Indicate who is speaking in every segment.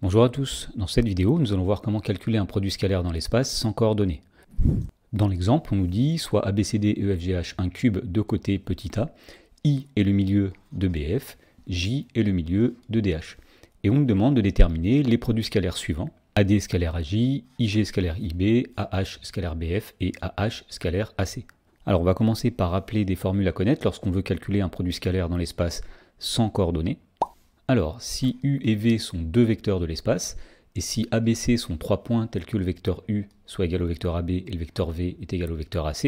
Speaker 1: Bonjour à tous, dans cette vidéo nous allons voir comment calculer un produit scalaire dans l'espace sans coordonnées. Dans l'exemple on nous dit soit ABCD EFGH e un cube de côté petit a, I est le milieu de BF, J est le milieu de DH. Et on nous demande de déterminer les produits scalaires suivants, AD scalaire AJ, IG scalaire IB, AH scalaire BF et AH scalaire AC. Alors on va commencer par rappeler des formules à connaître lorsqu'on veut calculer un produit scalaire dans l'espace sans coordonnées. Alors, si U et V sont deux vecteurs de l'espace, et si ABC sont trois points tels que le vecteur U soit égal au vecteur AB et le vecteur V est égal au vecteur AC,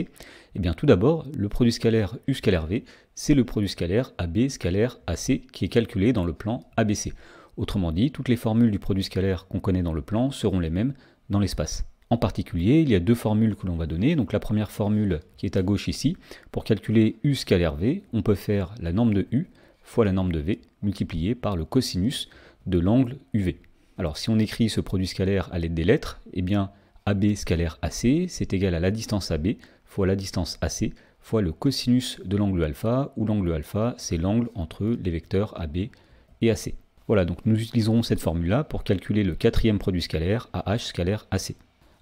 Speaker 1: eh bien tout d'abord, le produit scalaire U scalaire V, c'est le produit scalaire AB scalaire AC qui est calculé dans le plan ABC. Autrement dit, toutes les formules du produit scalaire qu'on connaît dans le plan seront les mêmes dans l'espace. En particulier, il y a deux formules que l'on va donner. Donc la première formule qui est à gauche ici, pour calculer U scalaire V, on peut faire la norme de U fois la norme de V multiplié par le cosinus de l'angle UV. Alors si on écrit ce produit scalaire à l'aide des lettres, eh bien AB scalaire AC, c'est égal à la distance AB fois la distance AC fois le cosinus de l'angle alpha, où l'angle alpha, c'est l'angle entre les vecteurs AB et AC. Voilà, donc nous utiliserons cette formule-là pour calculer le quatrième produit scalaire, AH scalaire AC.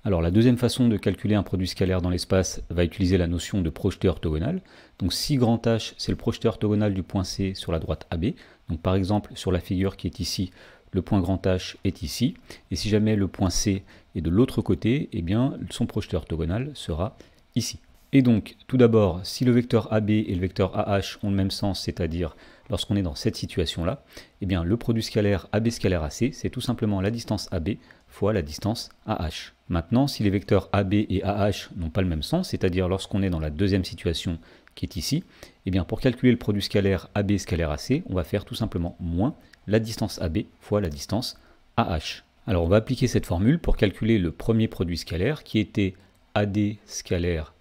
Speaker 1: Alors la deuxième façon de calculer un produit scalaire dans l'espace va utiliser la notion de projeté orthogonal. Donc si grand H c'est le projeté orthogonal du point C sur la droite AB, donc par exemple, sur la figure qui est ici, le point grand H est ici, et si jamais le point C est de l'autre côté, eh bien son projeteur orthogonal sera ici. Et donc, tout d'abord, si le vecteur AB et le vecteur AH ont le même sens, c'est-à-dire lorsqu'on est dans cette situation-là, eh bien le produit scalaire AB scalaire AC, c'est tout simplement la distance AB fois la distance AH. Maintenant, si les vecteurs AB et AH n'ont pas le même sens, c'est-à-dire lorsqu'on est dans la deuxième situation qui est ici, eh bien pour calculer le produit scalaire AB scalaire AC, on va faire tout simplement moins la distance AB fois la distance AH. Alors on va appliquer cette formule pour calculer le premier produit scalaire qui était AD scalaire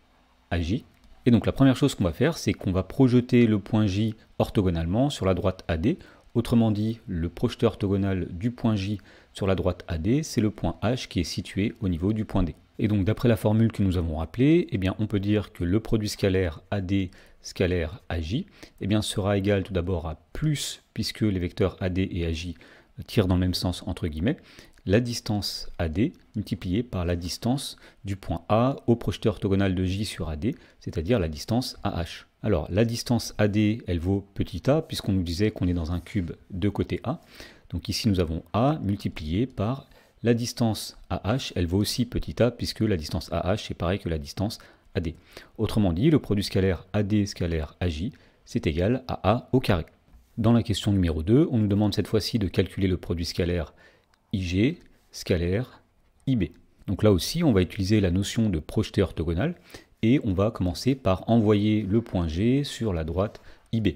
Speaker 1: AJ. Et donc la première chose qu'on va faire, c'est qu'on va projeter le point J orthogonalement sur la droite AD Autrement dit, le projeteur orthogonal du point J sur la droite AD, c'est le point H qui est situé au niveau du point D. Et donc d'après la formule que nous avons rappelée, eh bien, on peut dire que le produit scalaire AD scalaire AJ eh bien, sera égal tout d'abord à plus, puisque les vecteurs AD et AJ tirent dans le même sens entre guillemets, la distance AD multipliée par la distance du point A au projeteur orthogonal de J sur AD, c'est-à-dire la distance AH. Alors la distance AD, elle vaut petit a, puisqu'on nous disait qu'on est dans un cube de côté A. Donc ici nous avons A multiplié par la distance AH, elle vaut aussi petit a, puisque la distance AH est pareille que la distance AD. Autrement dit, le produit scalaire AD scalaire AJ, c'est égal à A au carré. Dans la question numéro 2, on nous demande cette fois-ci de calculer le produit scalaire IG, scalaire, IB. Donc là aussi, on va utiliser la notion de projeté orthogonal et on va commencer par envoyer le point G sur la droite IB.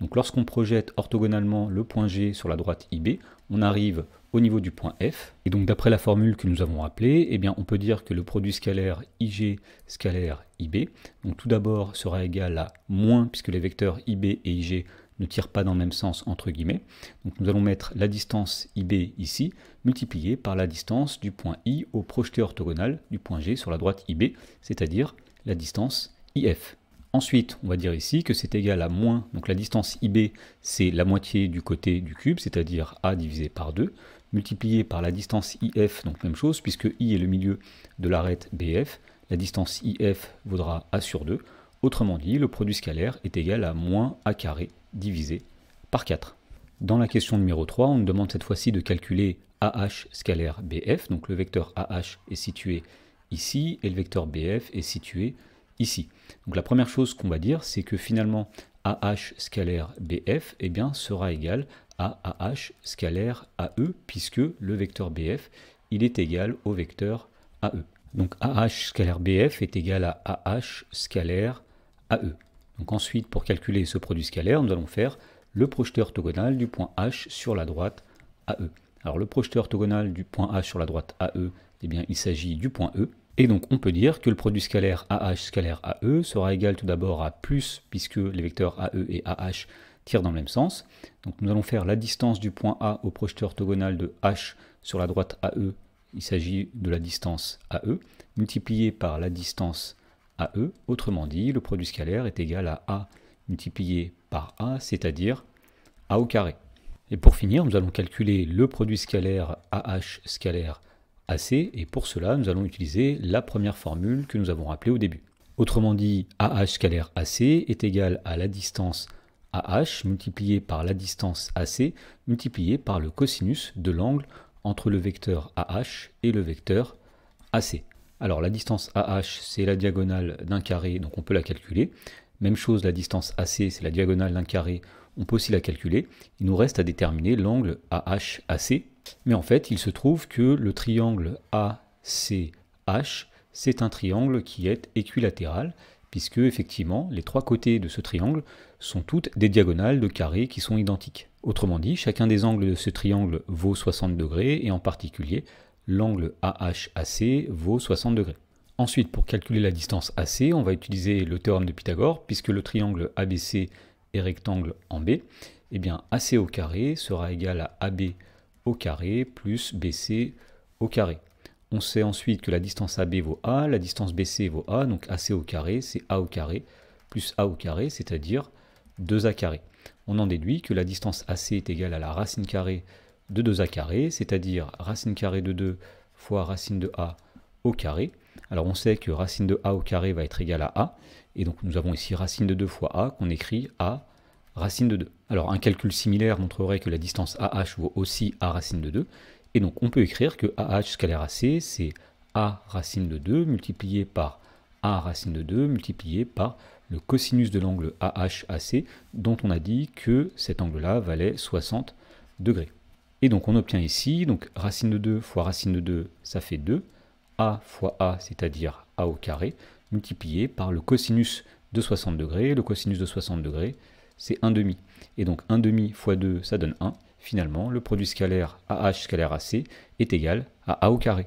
Speaker 1: Donc lorsqu'on projette orthogonalement le point G sur la droite IB, on arrive au niveau du point F. Et donc d'après la formule que nous avons appelée, eh bien, on peut dire que le produit scalaire IG scalaire IB, donc tout d'abord sera égal à moins, puisque les vecteurs IB et IG ne tire pas dans le même sens, entre guillemets. Donc nous allons mettre la distance IB ici, multipliée par la distance du point I au projeté orthogonal du point G sur la droite IB, c'est-à-dire la distance IF. Ensuite, on va dire ici que c'est égal à moins, donc la distance IB, c'est la moitié du côté du cube, c'est-à-dire A divisé par 2, multiplié par la distance IF, donc même chose, puisque I est le milieu de l'arête BF, la distance IF vaudra A sur 2. Autrement dit, le produit scalaire est égal à moins A carré divisé par 4. Dans la question numéro 3, on nous demande cette fois-ci de calculer AH scalaire BF. Donc le vecteur AH est situé ici et le vecteur BF est situé ici. Donc la première chose qu'on va dire, c'est que finalement AH scalaire BF eh bien, sera égal à AH scalaire AE puisque le vecteur BF il est égal au vecteur AE. Donc AH scalaire BF est égal à AH scalaire AE ensuite, pour calculer ce produit scalaire, nous allons faire le projeté orthogonal du point H sur la droite AE. Alors le projeté orthogonal du point H sur la droite AE, eh bien, il s'agit du point E. Et donc on peut dire que le produit scalaire AH scalaire AE sera égal tout d'abord à plus, puisque les vecteurs AE et AH tirent dans le même sens. Donc nous allons faire la distance du point A au projeté orthogonal de H sur la droite AE, il s'agit de la distance AE, multipliée par la distance E. Autrement dit, le produit scalaire est égal à A multiplié par A, c'est-à-dire A au carré. Et pour finir, nous allons calculer le produit scalaire AH scalaire AC, et pour cela, nous allons utiliser la première formule que nous avons rappelée au début. Autrement dit, AH scalaire AC est égal à la distance AH multipliée par la distance AC multipliée par le cosinus de l'angle entre le vecteur AH et le vecteur AC. Alors la distance AH, c'est la diagonale d'un carré, donc on peut la calculer. Même chose, la distance AC, c'est la diagonale d'un carré, on peut aussi la calculer. Il nous reste à déterminer l'angle AHAC. Mais en fait, il se trouve que le triangle ACH, c'est un triangle qui est équilatéral, puisque effectivement, les trois côtés de ce triangle sont toutes des diagonales de carrés qui sont identiques. Autrement dit, chacun des angles de ce triangle vaut 60 degrés, et en particulier, l'angle AHAC vaut 60 degrés. Ensuite, pour calculer la distance AC, on va utiliser le théorème de Pythagore, puisque le triangle ABC est rectangle en B. et eh bien, AC au carré sera égal à AB au carré plus BC au carré. On sait ensuite que la distance AB vaut A, la distance BC vaut A, donc AC au carré, c'est A au carré plus A au carré, c'est-à-dire 2A carré. On en déduit que la distance AC est égale à la racine carrée de 2a carré, c'est-à-dire racine carrée de 2 fois racine de a au carré. Alors on sait que racine de a au carré va être égale à a, et donc nous avons ici racine de 2 fois a qu'on écrit a racine de 2. Alors un calcul similaire montrerait que la distance AH vaut aussi a racine de 2, et donc on peut écrire que AH scalaire AC, c'est a racine de 2 multiplié par a racine de 2 multiplié par le cosinus de l'angle c, dont on a dit que cet angle-là valait 60 degrés. Et donc on obtient ici, donc racine de 2 fois racine de 2, ça fait 2. a fois a, c'est-à-dire a au carré, multiplié par le cosinus de 60 degrés. Le cosinus de 60 degrés, c'est 1 demi. Et donc 1 demi fois 2, ça donne 1. Finalement, le produit scalaire AH scalaire AC est égal à a au carré.